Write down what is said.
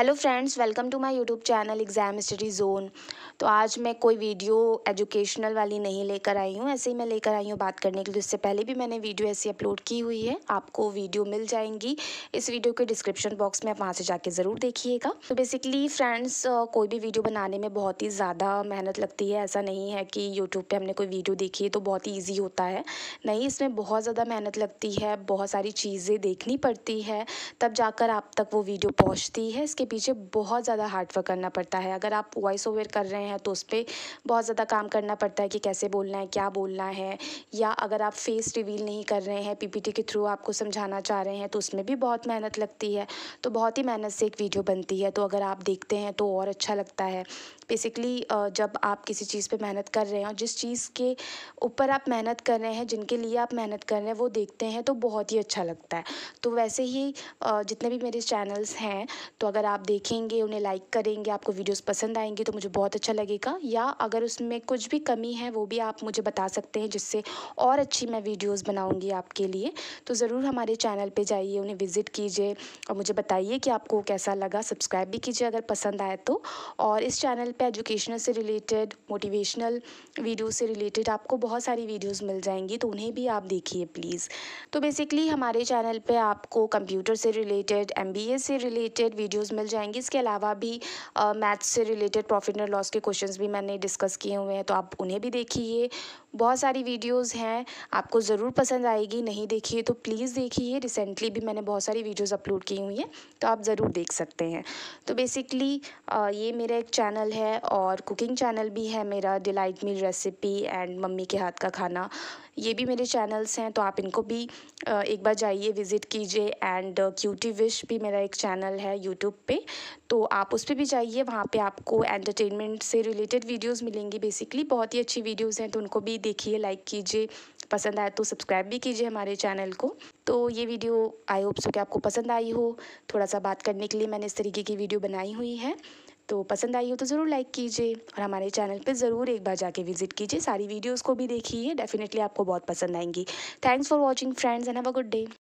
hello friends welcome to my YouTube channel exam study zone तो आज मैं कोई वीडियो एजुकेशनल वाली नहीं लेकर आई हूँ ऐसे ही मैं लेकर आई हूँ बात करने के लिए इससे पहले भी मैंने वीडियो ऐसी अपलोड की हुई है आपको वीडियो मिल जाएंगी इस वीडियो के डिस्क्रिप्शन बॉक्स में आप वहाँ से जाके ज़रूर देखिएगा तो बेसिकली फ्रेंड्स कोई भी वीडियो बनाने में बहुत ही ज़्यादा मेहनत लगती है ऐसा नहीं है कि यूट्यूब पर हमने कोई वीडियो देखी है तो बहुत ही ईजी होता है नहीं इसमें बहुत ज़्यादा मेहनत लगती है बहुत सारी चीज़ें देखनी पड़ती है तब जाकर आप तक वो वीडियो पहुँचती है इसके पीछे बहुत ज़्यादा हार्डवर्क करना पड़ता है अगर आप वॉइस ओवर कर रहे हैं तो उस पर बहुत ज़्यादा काम करना पड़ता है कि कैसे बोलना है क्या बोलना है या अगर आप फेस रिवील नहीं कर रहे हैं पीपीटी के थ्रू आपको समझाना चाह रहे हैं तो उसमें भी बहुत मेहनत लगती है तो बहुत ही मेहनत से एक वीडियो बनती है तो अगर आप देखते हैं तो और अच्छा लगता है बेसिकली जब आप किसी चीज़ पर मेहनत कर रहे हैं और जिस चीज़ के ऊपर आप मेहनत कर रहे हैं जिनके लिए आप मेहनत कर रहे हैं वो देखते हैं तो बहुत ही अच्छा लगता है तो वैसे ही जितने भी मेरे चैनल्स हैं तो अगर आप आप देखेंगे उन्हें लाइक करेंगे आपको वीडियोस पसंद आएंगे तो मुझे बहुत अच्छा लगेगा या अगर उसमें कुछ भी कमी है वो भी आप मुझे बता सकते हैं जिससे और अच्छी मैं वीडियोस बनाऊंगी आपके लिए तो ज़रूर हमारे चैनल पे जाइए उन्हें विज़िट कीजिए और मुझे बताइए कि आपको कैसा लगा सब्सक्राइब भी कीजिए अगर पसंद आए तो और इस चैनल पर एजुकेशनल से रिलेटेड मोटिवेशनल वीडियो से रिलेटेड आपको बहुत सारी वीडियोज़ मिल जाएंगी तो उन्हें भी आप देखिए प्लीज़ तो बेसिकली हमारे चैनल पर आपको कंप्यूटर से रिलेटेड एम से रिलेटेड वीडियोज़ मिल जाएंगी इसके अलावा भी मैथ्स से रिलेटेड प्रॉफिट एंड लॉस के क्वेश्चंस भी मैंने डिस्कस किए हुए हैं तो आप उन्हें भी देखिए बहुत सारी वीडियोस हैं आपको ज़रूर पसंद आएगी नहीं देखिए तो प्लीज़ देखिए रिसेंटली भी मैंने बहुत सारी वीडियोस अपलोड की हुई हैं तो आप ज़रूर देख सकते हैं तो बेसिकली ये मेरा एक चैनल है और कुकिंग चैनल भी है मेरा delight meal recipe and mummy के हाथ का खाना ये भी मेरे चैनल्स हैं तो आप इनको भी एक बार जाइए विज़िट कीजिए एंड क्यूटी विश भी मेरा एक चैनल है यूट्यूब पे तो आप उस पर भी जाइए वहाँ पे आपको एंटरटेनमेंट से रिलेटेड वीडियोस मिलेंगी बेसिकली बहुत ही अच्छी वीडियोस हैं तो उनको भी देखिए लाइक कीजिए पसंद आए तो सब्सक्राइब भी कीजिए हमारे चैनल को तो ये वीडियो आई होप सो कि आपको पसंद आई हो थोड़ा सा बात करने के लिए मैंने इस तरीके की वीडियो बनाई हुई है तो पसंद आई हो तो ज़रूर लाइक कीजिए और हमारे चैनल पे ज़रूर एक बार जाके विजिट कीजिए सारी वीडियोस को भी देखिए डेफिनेटली आपको बहुत पसंद आएंगी thanks for watching friends and have a good day